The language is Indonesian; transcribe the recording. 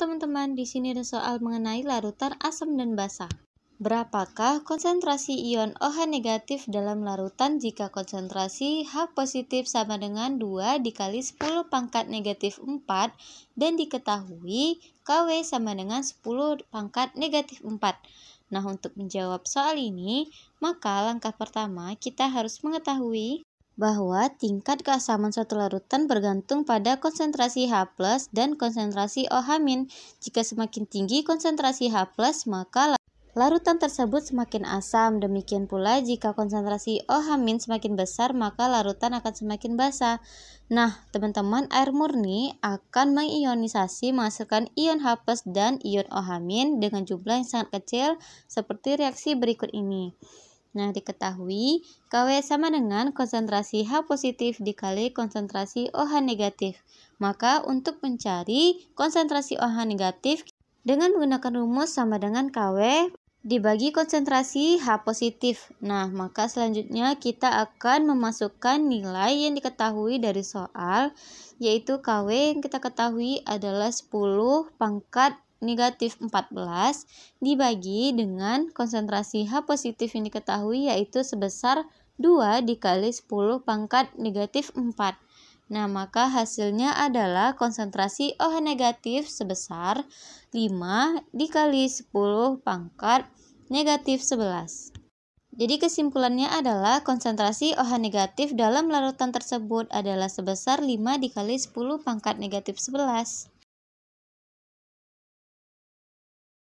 teman-teman, di sini ada soal mengenai larutan asam dan basa. Berapakah konsentrasi ion OH negatif dalam larutan jika konsentrasi H positif sama dengan 2 dikali 10 pangkat negatif 4 dan diketahui KW sama dengan 10 pangkat negatif 4? Nah, untuk menjawab soal ini, maka langkah pertama kita harus mengetahui bahwa tingkat keasaman suatu larutan bergantung pada konsentrasi H+ dan konsentrasi OH-. Jika semakin tinggi konsentrasi H+, maka larutan tersebut semakin asam. Demikian pula jika konsentrasi OH- semakin besar, maka larutan akan semakin basah. Nah, teman-teman, air murni akan mengionisasi menghasilkan ion H+ dan ion OH- dengan jumlah yang sangat kecil seperti reaksi berikut ini. Nah, diketahui KW sama dengan konsentrasi H positif dikali konsentrasi OH negatif. Maka untuk mencari konsentrasi OH negatif dengan menggunakan rumus sama dengan KW dibagi konsentrasi H positif. Nah, maka selanjutnya kita akan memasukkan nilai yang diketahui dari soal yaitu KW yang kita ketahui adalah 10 pangkat negatif 14 dibagi dengan konsentrasi H positif yang diketahui yaitu sebesar 2 dikali 10 pangkat negatif 4. Nah, maka hasilnya adalah konsentrasi OH negatif sebesar 5 dikali 10 pangkat negatif 11. Jadi kesimpulannya adalah konsentrasi OH negatif dalam larutan tersebut adalah sebesar 5 dikali 10 pangkat negatif 11.